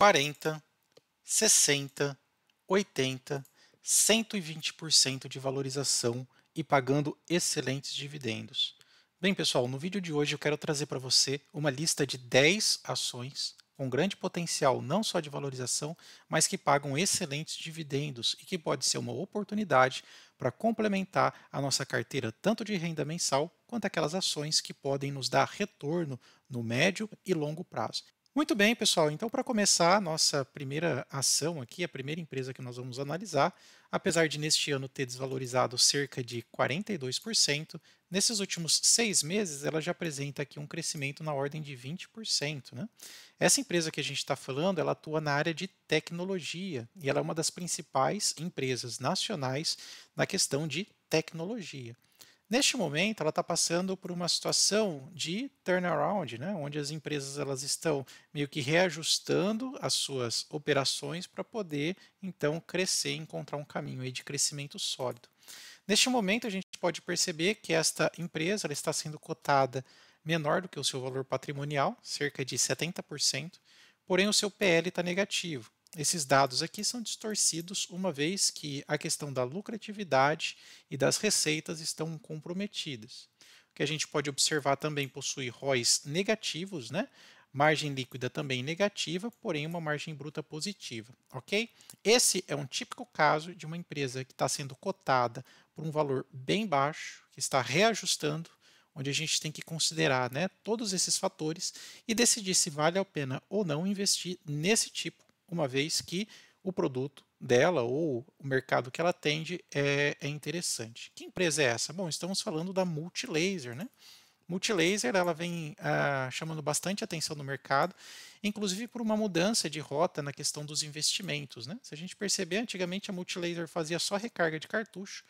40, 60, 80, 120% de valorização e pagando excelentes dividendos. Bem, pessoal, no vídeo de hoje eu quero trazer para você uma lista de 10 ações com grande potencial não só de valorização, mas que pagam excelentes dividendos e que pode ser uma oportunidade para complementar a nossa carteira tanto de renda mensal quanto aquelas ações que podem nos dar retorno no médio e longo prazo. Muito bem, pessoal. Então, para começar a nossa primeira ação aqui, a primeira empresa que nós vamos analisar, apesar de neste ano ter desvalorizado cerca de 42%, nesses últimos seis meses ela já apresenta aqui um crescimento na ordem de 20%. Né? Essa empresa que a gente está falando, ela atua na área de tecnologia e ela é uma das principais empresas nacionais na questão de tecnologia. Neste momento, ela está passando por uma situação de turnaround, né, onde as empresas elas estão meio que reajustando as suas operações para poder então crescer, encontrar um caminho aí de crescimento sólido. Neste momento, a gente pode perceber que esta empresa está sendo cotada menor do que o seu valor patrimonial, cerca de 70%, porém o seu PL está negativo esses dados aqui são distorcidos uma vez que a questão da lucratividade e das receitas estão comprometidas. O que a gente pode observar também possui ROIs negativos, né? margem líquida também negativa, porém uma margem bruta positiva, ok? Esse é um típico caso de uma empresa que está sendo cotada por um valor bem baixo, que está reajustando, onde a gente tem que considerar né, todos esses fatores e decidir se vale a pena ou não investir nesse tipo uma vez que o produto dela ou o mercado que ela atende é, é interessante. Que empresa é essa? Bom, estamos falando da Multilaser, né? Multilaser ela vem ah, chamando bastante atenção no mercado, inclusive por uma mudança de rota na questão dos investimentos. Né? Se a gente perceber, antigamente a Multilaser fazia só recarga de cartucho,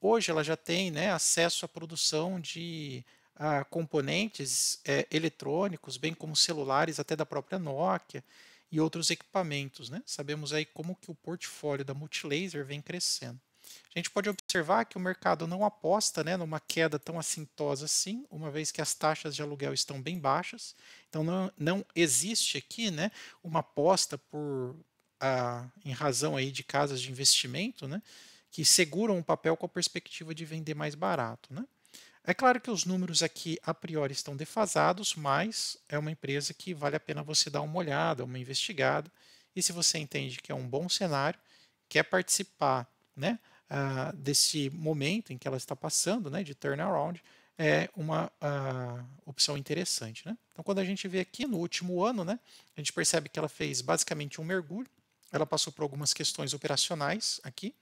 hoje ela já tem né, acesso à produção de ah, componentes eh, eletrônicos, bem como celulares, até da própria Nokia e outros equipamentos. Né? Sabemos aí como que o portfólio da Multilaser vem crescendo. A gente pode observar que o mercado não aposta né, numa queda tão assintosa assim, uma vez que as taxas de aluguel estão bem baixas. Então, não, não existe aqui né, uma aposta por, a, ah, em razão aí de casas de investimento né, que seguram o papel com a perspectiva de vender mais barato. Né? É claro que os números aqui a priori estão defasados, mas é uma empresa que vale a pena você dar uma olhada, uma investigada. E se você entende que é um bom cenário, quer participar né, uh, desse momento em que ela está passando, né, de turnaround, é uma uh, opção interessante. Né? Então, quando a gente vê aqui no último ano, né, a gente percebe que ela fez basicamente um mergulho, ela passou por algumas questões operacionais aqui,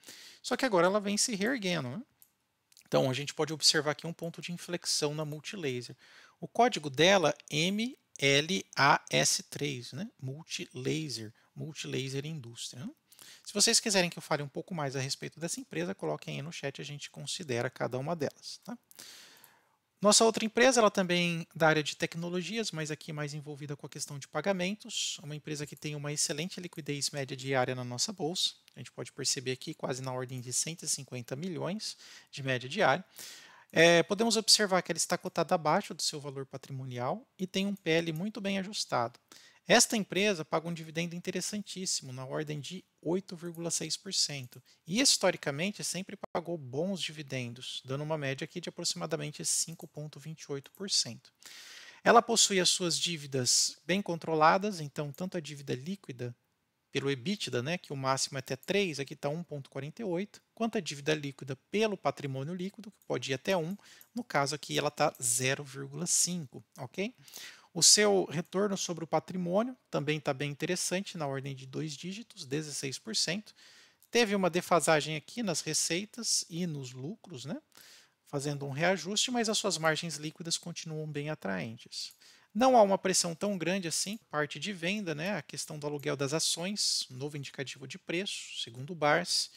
só que agora ela vem se reerguendo. Né? Então, a gente pode observar aqui um ponto de inflexão na multilaser. O código dela MLAS3, né? Multilaser, Multilaser Indústria. Né? Se vocês quiserem que eu fale um pouco mais a respeito dessa empresa, coloquem aí no chat, a gente considera cada uma delas. Tá? Nossa outra empresa, ela também da área de tecnologias, mas aqui mais envolvida com a questão de pagamentos, uma empresa que tem uma excelente liquidez média diária na nossa bolsa. A gente pode perceber aqui quase na ordem de 150 milhões de média diária. É, podemos observar que ela está cotada abaixo do seu valor patrimonial e tem um PL muito bem ajustado. Esta empresa paga um dividendo interessantíssimo, na ordem de 8,6%, e historicamente sempre pagou bons dividendos, dando uma média aqui de aproximadamente 5,28%. Ela possui as suas dívidas bem controladas, então tanto a dívida líquida pelo EBITDA, né, que o máximo é até 3, aqui está 1,48, quanto a dívida líquida pelo patrimônio líquido, que pode ir até 1, no caso aqui ela está 0,5, ok? O seu retorno sobre o patrimônio também está bem interessante, na ordem de dois dígitos, 16%. Teve uma defasagem aqui nas receitas e nos lucros, né? fazendo um reajuste, mas as suas margens líquidas continuam bem atraentes. Não há uma pressão tão grande assim, parte de venda, né? a questão do aluguel das ações, novo indicativo de preço, segundo o BARS.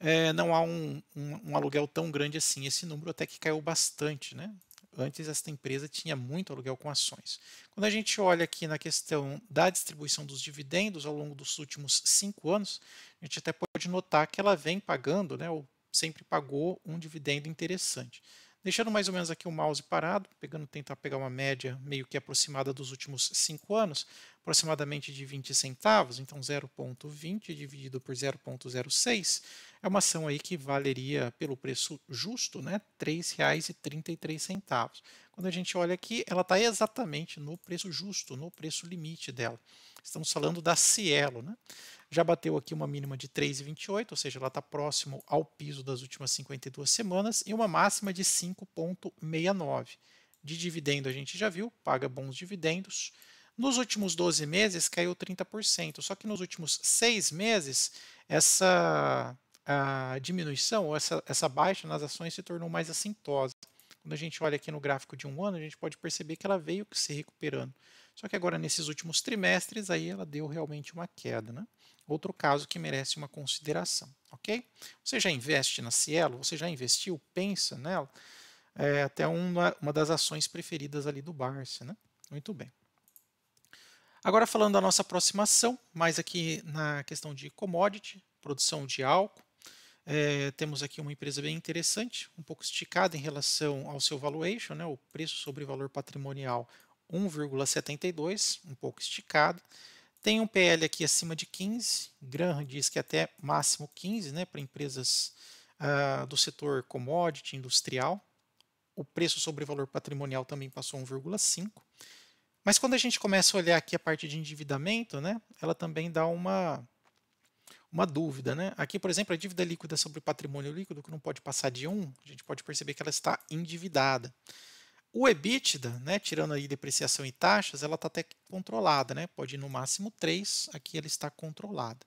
É, não há um, um, um, aluguel tão grande assim. Esse número até que caiu bastante, né? Antes, esta empresa tinha muito aluguel com ações. Quando a gente olha aqui na questão da distribuição dos dividendos ao longo dos últimos cinco anos, a gente até pode notar que ela vem pagando, né, ou sempre pagou um dividendo interessante. Deixando mais ou menos aqui o mouse parado, pegando, tentar pegar uma média meio que aproximada dos últimos cinco anos, aproximadamente de 20 centavos, então 0,20 dividido por 0,06 é uma ação aí que valeria pelo preço justo, né, R$ 3,33. Quando a gente olha aqui, ela está exatamente no preço justo, no preço limite dela. Estamos falando da Cielo, né? Já bateu aqui uma mínima de 3,28, ou seja, ela está próximo ao piso das últimas 52 semanas e uma máxima de 5,69. De dividendo a gente já viu, paga bons dividendos. Nos últimos 12 meses caiu 30%, só que nos últimos seis meses essa a diminuição, ou essa, essa baixa nas ações se tornou mais assintosa. Quando a gente olha aqui no gráfico de um ano, a gente pode perceber que ela veio se recuperando. Só que agora, nesses últimos trimestres, aí ela deu realmente uma queda. Né? Outro caso que merece uma consideração. ok? Você já investe na Cielo? Você já investiu? Pensa nela? É até uma, uma das ações preferidas ali do Barça. Né? Muito bem. Agora falando da nossa aproximação, mais aqui na questão de commodity, produção de álcool, é, temos aqui uma empresa bem interessante, um pouco esticada em relação ao seu valuation, né, o preço sobre valor patrimonial 1,72, um pouco esticado. Tem um PL aqui acima de 15, Graham diz que é até máximo 15 né, para empresas ah, do setor commodity, industrial. O preço sobre valor patrimonial também passou 1,5. Mas quando a gente começa a olhar aqui a parte de endividamento, né, ela também dá uma uma dúvida. Né? Aqui, por exemplo, a dívida líquida sobre patrimônio líquido, que não pode passar de 1, a gente pode perceber que ela está endividada. O EBITDA, né, tirando aí depreciação e taxas, ela está até controlada, né? pode ir no máximo 3, aqui ela está controlada.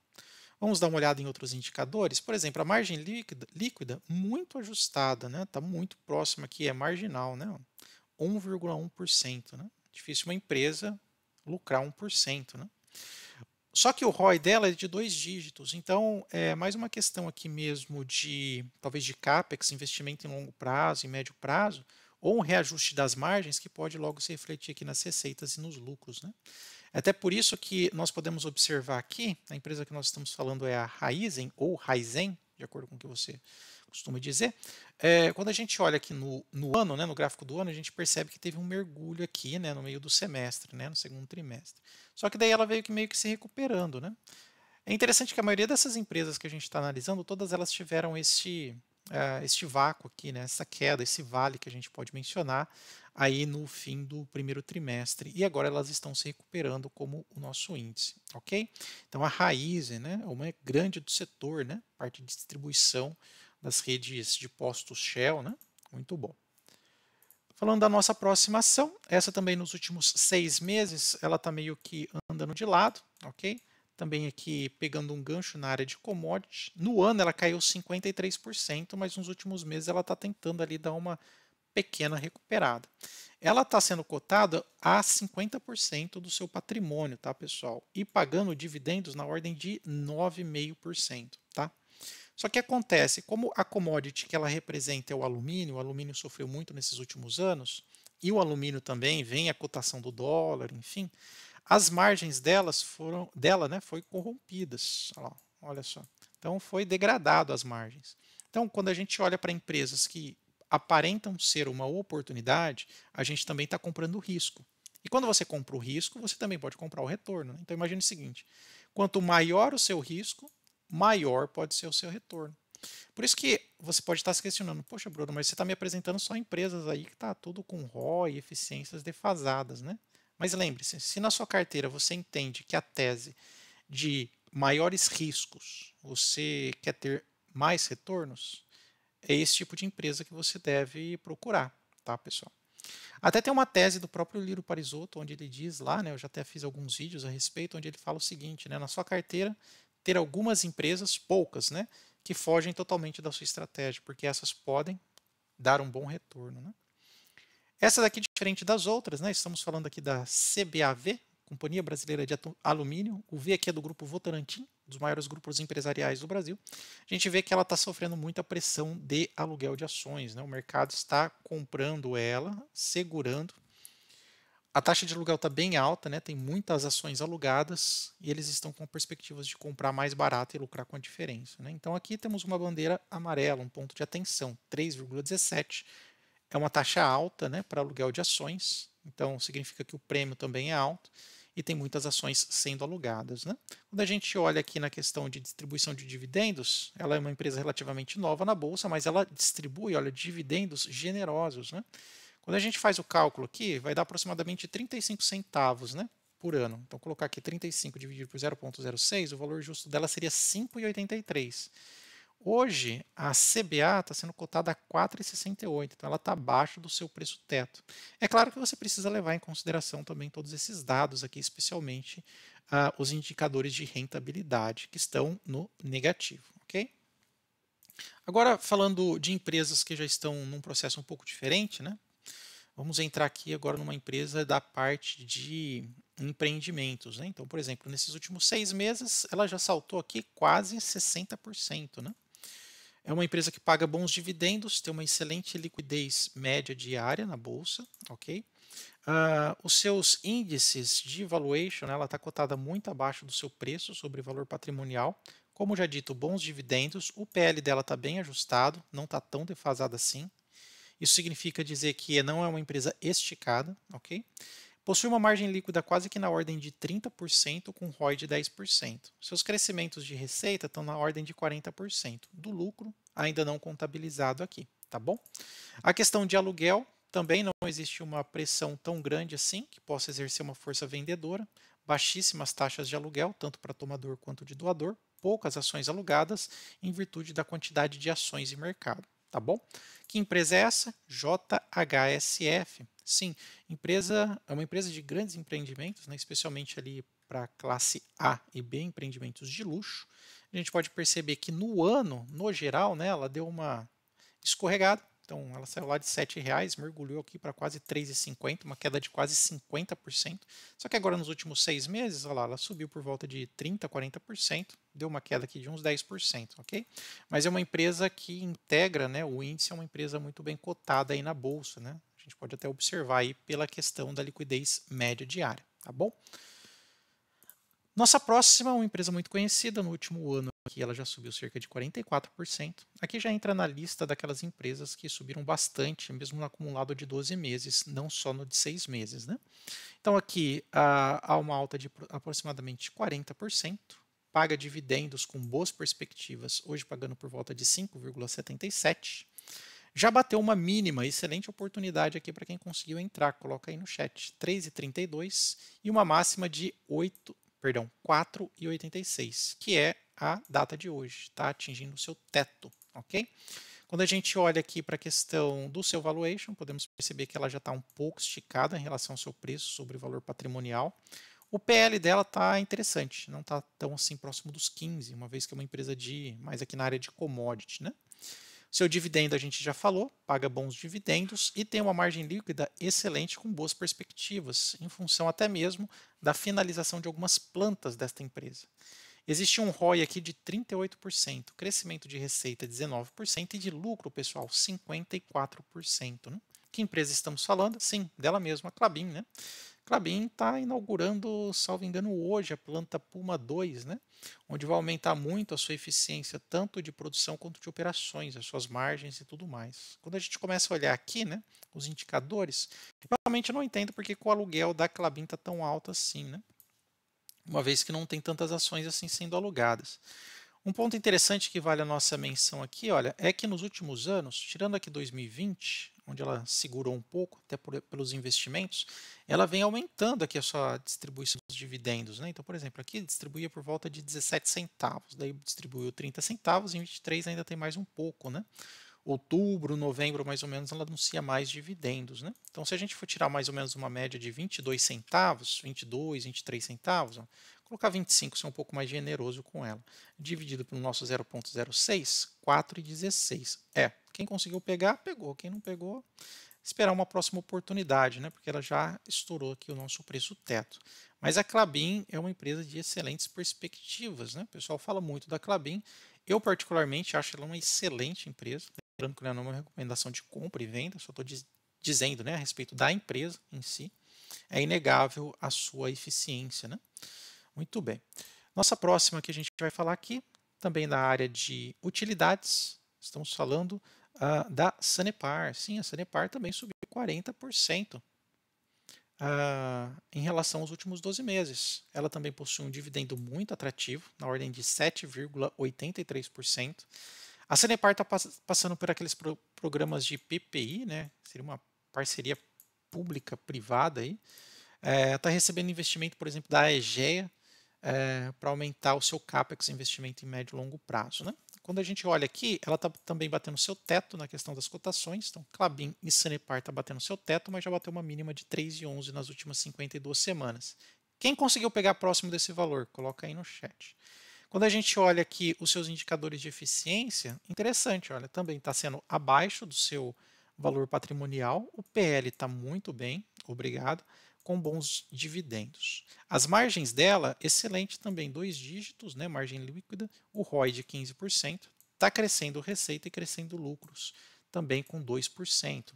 Vamos dar uma olhada em outros indicadores. Por exemplo, a margem líquida, líquida muito ajustada, né? Está muito próxima aqui, é marginal, né? 1,1%. Né? Difícil uma empresa lucrar 1%. Né? Só que o ROI dela é de dois dígitos, então é mais uma questão aqui mesmo de talvez de capex, investimento em longo prazo e médio prazo, ou um reajuste das margens que pode logo se refletir aqui nas receitas e nos lucros, né? Até por isso que nós podemos observar aqui, a empresa que nós estamos falando é a Raizen ou Raizen, de acordo com o que você costuma dizer, é, quando a gente olha aqui no, no ano, né, no gráfico do ano, a gente percebe que teve um mergulho aqui né, no meio do semestre, né, no segundo trimestre. Só que daí ela veio que meio que se recuperando. Né? É interessante que a maioria dessas empresas que a gente está analisando, todas elas tiveram este, uh, é, este vácuo aqui, né, essa queda, esse vale que a gente pode mencionar aí no fim do primeiro trimestre. E agora elas estão se recuperando como o nosso índice, ok? Então a raiz, né, uma grande do setor, né, parte de distribuição, das redes de postos Shell, né? Muito bom. Falando da nossa próxima ação, essa também nos últimos seis meses, ela está meio que andando de lado, ok? Também aqui pegando um gancho na área de commodities. No ano ela caiu 53%, mas nos últimos meses ela está tentando ali dar uma pequena recuperada. Ela está sendo cotada a 50% do seu patrimônio, tá pessoal? E pagando dividendos na ordem de 9,5%. Só que acontece, como a commodity que ela representa é o alumínio, o alumínio sofreu muito nesses últimos anos, e o alumínio também vem a cotação do dólar, enfim, as margens delas foram, dela né, foi corrompidas. Olha só. Então foi degradado as margens. Então, quando a gente olha para empresas que aparentam ser uma oportunidade, a gente também está comprando risco. E quando você compra o risco, você também pode comprar o retorno. Né? Então imagine o seguinte: quanto maior o seu risco, maior pode ser o seu retorno. Por isso que você pode estar se questionando, poxa Bruno, mas você está me apresentando só empresas aí que está tudo com ROI, eficiências defasadas, né? Mas lembre-se, se na sua carteira você entende que a tese de maiores riscos, você quer ter mais retornos, é esse tipo de empresa que você deve procurar, tá, pessoal? Até tem uma tese do próprio Liro Parisotto, onde ele diz lá, né, eu já até fiz alguns vídeos a respeito, onde ele fala o seguinte, né, na sua carteira ter algumas empresas, poucas, né, que fogem totalmente da sua estratégia, porque essas podem dar um bom retorno. Né? Essa daqui, é diferente das outras, né, estamos falando aqui da CBAV, Companhia Brasileira de Alumínio, o V aqui é do grupo Votorantim, dos maiores grupos empresariais do Brasil, a gente vê que ela está sofrendo muita pressão de aluguel de ações. Né? O mercado está comprando ela, segurando, a taxa de aluguel está bem alta, né? tem muitas ações alugadas e eles estão com perspectivas de comprar mais barato e lucrar com a diferença. Né? Então aqui temos uma bandeira amarela, um ponto de atenção, 3,17. É uma taxa alta né, para aluguel de ações, então significa que o prêmio também é alto e tem muitas ações sendo alugadas. Né? Quando a gente olha aqui na questão de distribuição de dividendos, ela é uma empresa relativamente nova na Bolsa, mas ela distribui olha, dividendos generosos. Né? Quando a gente faz o cálculo aqui, vai dar aproximadamente 35 centavos né, por ano. Então, colocar aqui 35 dividido por 0,06, o valor justo dela seria 5,83. Hoje, a CBA está sendo cotada a 4,68, então ela está abaixo do seu preço teto. É claro que você precisa levar em consideração também todos esses dados aqui, especialmente ah, os indicadores de rentabilidade que estão no negativo, ok? Agora, falando de empresas que já estão num processo um pouco diferente, né? Vamos entrar aqui agora numa empresa da parte de empreendimentos. Né? Então, por exemplo, nesses últimos seis meses, ela já saltou aqui quase 60%. Né? É uma empresa que paga bons dividendos, tem uma excelente liquidez média diária na bolsa. ok? Uh, os seus índices de valuation, ela está cotada muito abaixo do seu preço sobre valor patrimonial. Como já dito, bons dividendos, o PL dela está bem ajustado, não está tão defasado assim, isso significa dizer que não é uma empresa esticada, ok? Possui uma margem líquida quase que na ordem de 30%, com ROI de 10%. Seus crescimentos de receita estão na ordem de 40%, do lucro ainda não contabilizado aqui, tá bom? A questão de aluguel também não existe uma pressão tão grande assim que possa exercer uma força vendedora, baixíssimas taxas de aluguel, tanto para tomador quanto de doador, poucas ações alugadas em virtude da quantidade de ações em mercado tá bom? Que empresa é essa? JHSF. Sim, empresa é uma empresa de grandes empreendimentos, né, especialmente ali para classe A e B, empreendimentos de luxo. A gente pode perceber que no ano, no geral, né, ela deu uma escorregada, então, ela saiu lá de R$ reais, mergulhou aqui para quase R$ 3,50, uma queda de quase 50%. Só que agora, nos últimos seis meses, olha lá, ela subiu por volta de 30%, 40%, deu uma queda aqui de uns 10%, ok? Mas é uma empresa que integra, né, o índice é uma empresa muito bem cotada aí na bolsa, né? A gente pode até observar aí pela questão da liquidez média diária, tá bom? Nossa próxima é uma empresa muito conhecida no último ano, aqui ela já subiu cerca de 44%. Aqui já entra na lista daquelas empresas que subiram bastante, mesmo no acumulado de 12 meses, não só no de 6 meses. Né? Então aqui há uma alta de aproximadamente 40%, paga dividendos com boas perspectivas, hoje pagando por volta de 5,77%. Já bateu uma mínima, excelente oportunidade aqui para quem conseguiu entrar. Coloca aí no chat, 3,32 e uma máxima de 8 perdão, 4,86, que é a data de hoje, está atingindo o seu teto, ok? Quando a gente olha aqui para a questão do seu valuation, podemos perceber que ela já está um pouco esticada em relação ao seu preço sobre o valor patrimonial. O PL dela está interessante, não está tão assim próximo dos 15, uma vez que é uma empresa de mais aqui na área de commodity, né? Seu dividendo a gente já falou, paga bons dividendos e tem uma margem líquida excelente com boas perspectivas, em função até mesmo da finalização de algumas plantas desta empresa. Existe um ROI aqui de 38%, crescimento de receita 19% e de lucro pessoal 54%. Né? Que empresa estamos falando? Sim, dela mesma, a Clabin, né? Clabin está inaugurando, salvo engano, hoje a planta Puma 2, né? onde vai aumentar muito a sua eficiência, tanto de produção quanto de operações, as suas margens e tudo mais. Quando a gente começa a olhar aqui né, os indicadores, realmente não entendo porque o aluguel da Clabin está tão alto assim, né? uma vez que não tem tantas ações assim sendo alugadas. Um ponto interessante que vale a nossa menção aqui, olha, é que nos últimos anos, tirando aqui 2020, onde ela segurou um pouco, até por, pelos investimentos, ela vem aumentando aqui a sua distribuição dos dividendos. Né? Então, por exemplo, aqui distribuía por volta de 17 centavos, daí distribuiu 30 centavos, em 23 ainda tem mais um pouco. Né? Outubro, novembro, mais ou menos, ela anuncia mais dividendos. Né? Então, se a gente for tirar mais ou menos uma média de 22 centavos, 22, 23 centavos, ó, colocar 25, ser um pouco mais generoso com ela. Dividido pelo nosso 0.06, 4,16. É, quem conseguiu pegar, pegou. Quem não pegou, esperar uma próxima oportunidade, né? Porque ela já estourou aqui o nosso preço teto. Mas a Clabin é uma empresa de excelentes perspectivas, né? O pessoal fala muito da Clabin. Eu, particularmente, acho ela uma excelente empresa. Lembrando que não é uma recomendação de compra e venda, só estou dizendo né, a respeito da empresa em si. É inegável a sua eficiência, né? Muito bem. Nossa próxima que a gente vai falar aqui, também na área de utilidades, estamos falando da Sanepar. Sim, a Sanepar também subiu 40% ah, em relação aos últimos 12 meses. Ela também possui um dividendo muito atrativo, na ordem de 7,83%. A Sanepar está pass passando por aqueles pro programas de PPI, né? seria uma parceria pública-privada. Está é, tá recebendo investimento, por exemplo, da EGEA, é, para aumentar o seu CAPEX investimento em médio e longo prazo. Né? Quando a gente olha aqui, ela está também batendo seu teto na questão das cotações. Então, Clabin e Sanepar está batendo seu teto, mas já bateu uma mínima de 3,11 nas últimas 52 semanas. Quem conseguiu pegar próximo desse valor? Coloca aí no chat. Quando a gente olha aqui os seus indicadores de eficiência, interessante, olha, também está sendo abaixo do seu valor patrimonial. O PL está muito bem, obrigado com bons dividendos. As margens dela, excelente também, dois dígitos, né, margem líquida, o ROI de 15%, está crescendo receita e crescendo lucros, também com 2%.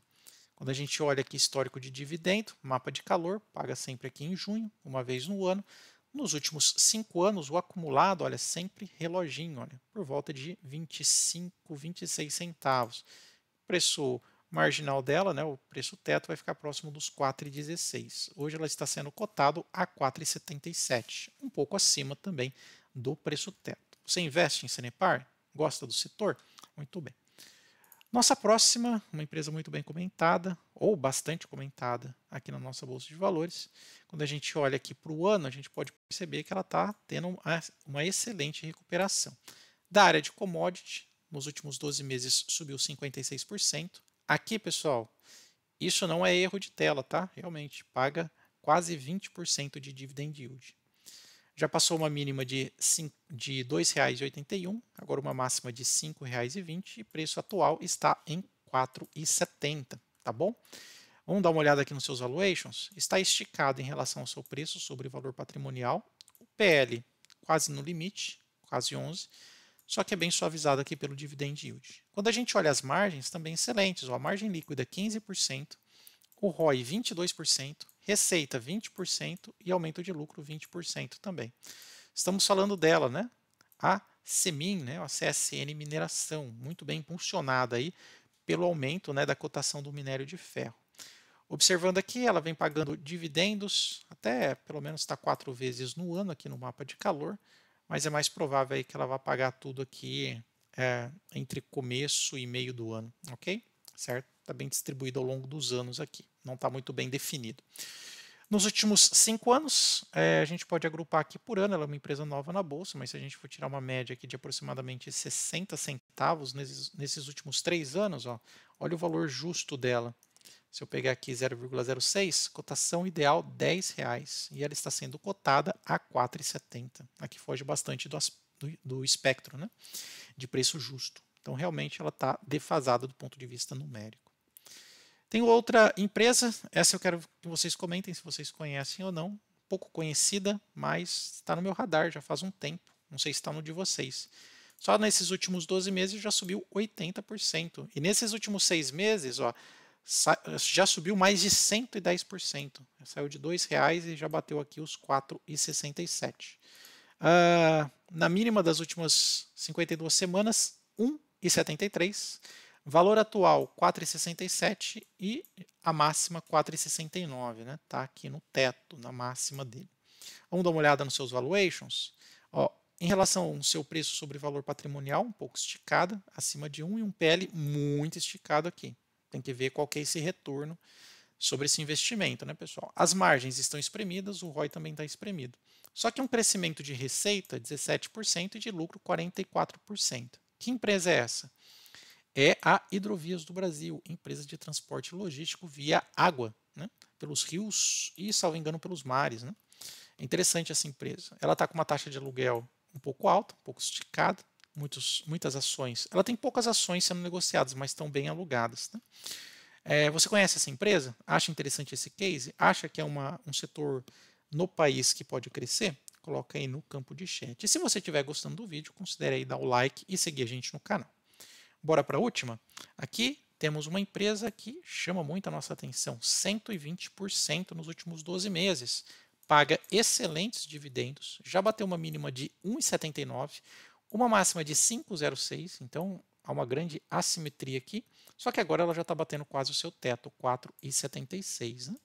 Quando a gente olha aqui histórico de dividendo, mapa de calor, paga sempre aqui em junho, uma vez no ano. Nos últimos cinco anos, o acumulado, olha, sempre reloginho, olha, por volta de 25, 26 centavos. Preço marginal dela, né, o preço teto, vai ficar próximo dos 4,16. Hoje ela está sendo cotado a 4,77, um pouco acima também do preço teto. Você investe em Cenepar? Gosta do setor? Muito bem. Nossa próxima, uma empresa muito bem comentada, ou bastante comentada aqui na nossa Bolsa de Valores. Quando a gente olha aqui para o ano, a gente pode perceber que ela está tendo uma excelente recuperação. Da área de commodity, nos últimos 12 meses subiu 56%, Aqui, pessoal, isso não é erro de tela, tá? Realmente, paga quase 20% de dividend yield. Já passou uma mínima de, de R$ 2,81, agora uma máxima de R$ 5,20 e preço atual está em R$ 4,70, tá bom? Vamos dar uma olhada aqui nos seus valuations. Está esticado em relação ao seu preço sobre valor patrimonial. O PL quase no limite, quase 11 só que é bem suavizado aqui pelo dividend yield. Quando a gente olha as margens, também excelentes. Ó, a margem líquida 15%, é o ROI 22%, receita 20% e aumento de lucro 20% também. Estamos falando dela, né? A CEMIN, né? a CSN Mineração, muito bem impulsionada aí pelo aumento né, da cotação do minério de ferro. Observando aqui, ela vem pagando dividendos, até pelo menos está quatro vezes no ano aqui no mapa de calor, mas é mais provável aí que ela vá pagar tudo aqui é, entre começo e meio do ano, ok? Certo? Está bem distribuído ao longo dos anos aqui, não está muito bem definido. Nos últimos cinco anos, é, a gente pode agrupar aqui por ano, ela é uma empresa nova na bolsa, mas se a gente for tirar uma média aqui de aproximadamente 60 centavos nesses, nesses últimos três anos, ó, olha o valor justo dela. Se eu pegar aqui 0,06, cotação ideal R$ reais e ela está sendo cotada a R$4,70. Aqui foge bastante do, do, do espectro né, de preço justo. Então, realmente, ela está defasada do ponto de vista numérico. Tem outra empresa, essa eu quero que vocês comentem se vocês conhecem ou não. Pouco conhecida, mas está no meu radar já faz um tempo. Não sei se está no de vocês. Só nesses últimos 12 meses já subiu 80%. E nesses últimos seis meses, ó, já subiu mais de 110%. Saiu de R$ 2,00 e já bateu aqui os R$ 4,67. Uh, na mínima das últimas 52 semanas, R$ 1,73. Valor atual R$ 4,67 e a máxima R$ 4,69. Está né? Tá aqui no teto, na máxima dele. Vamos dar uma olhada nos seus valuations. Ó, em relação ao seu preço sobre valor patrimonial, um pouco esticada, acima de 1 e um PL muito esticado aqui. Tem que ver qual que é esse retorno sobre esse investimento, né, pessoal? As margens estão espremidas, o ROI também está espremido. Só que um crescimento de receita 17% e de lucro 44%. Que empresa é essa? É a Hidrovias do Brasil, empresa de transporte logístico via água, né? pelos rios e, salvo engano, pelos mares. Né? É interessante essa empresa. Ela está com uma taxa de aluguel um pouco alta, um pouco esticada, muitos, muitas ações. Ela tem poucas ações sendo negociadas, mas estão bem alugadas. Né? É, você conhece essa empresa? Acha interessante esse case? Acha que é uma, um setor no país que pode crescer? Coloca aí no campo de chat. E se você estiver gostando do vídeo, considere aí dar o like e seguir a gente no canal. Bora para a última? Aqui temos uma empresa que chama muito a nossa atenção, 120% nos últimos 12 meses, paga excelentes dividendos, já bateu uma mínima de 1,79, uma máxima de 5,06, então há uma grande assimetria aqui, só que agora ela já está batendo quase o seu teto, 4,76. Né?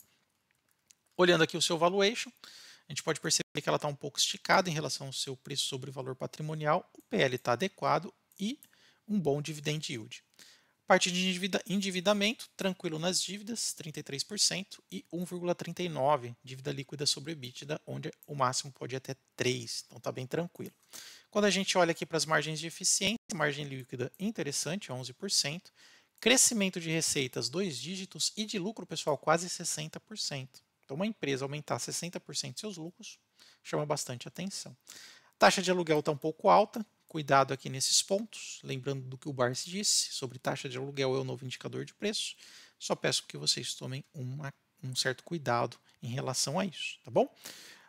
Olhando aqui o seu valuation, a gente pode perceber que ela está um pouco esticada em relação ao seu preço sobre valor patrimonial, o PL está adequado e um bom dividend yield. Parte de endividamento, tranquilo nas dívidas, 33%, e 1,39% dívida líquida sobre EBITDA, onde o máximo pode ir até 3%, então está bem tranquilo. Quando a gente olha aqui para as margens de eficiência, margem líquida interessante, 11%, crescimento de receitas dois dígitos e de lucro pessoal quase 60%. Então, uma empresa aumentar 60% seus lucros chama bastante atenção. taxa de aluguel está um pouco alta, cuidado aqui nesses pontos, lembrando do que o Barsi disse sobre taxa de aluguel é o novo indicador de preço. Só peço que vocês tomem uma, um certo cuidado em relação a isso, tá bom?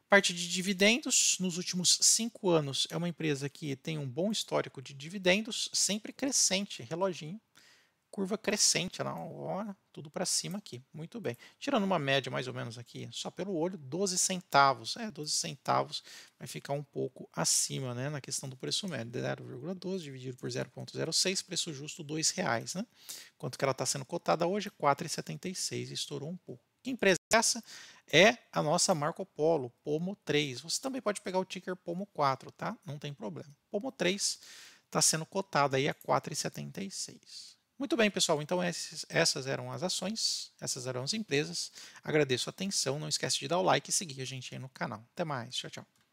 Parte de dividendos, nos últimos cinco anos, é uma empresa que tem um bom histórico de dividendos, sempre crescente, reloginho, curva crescente, não, ó, tudo para cima aqui, muito bem. Tirando uma média mais ou menos aqui, só pelo olho, 12 centavos, é, 12 centavos vai ficar um pouco acima, né, na questão do preço médio, 0,12 dividido por 0,06, preço justo R$ 2,00, né, quanto que ela está sendo cotada hoje, R$ 4,76, estourou um pouco. Que empresa é essa? É a nossa Marco Polo, Pomo 3. Você também pode pegar o ticker Pomo 4, tá? Não tem problema. Pomo 3 está sendo cotada aí a 4,76. Muito bem, pessoal. Então esses, essas eram as ações, essas eram as empresas. Agradeço a atenção. Não esquece de dar o like e seguir a gente aí no canal. Até mais. Tchau, tchau.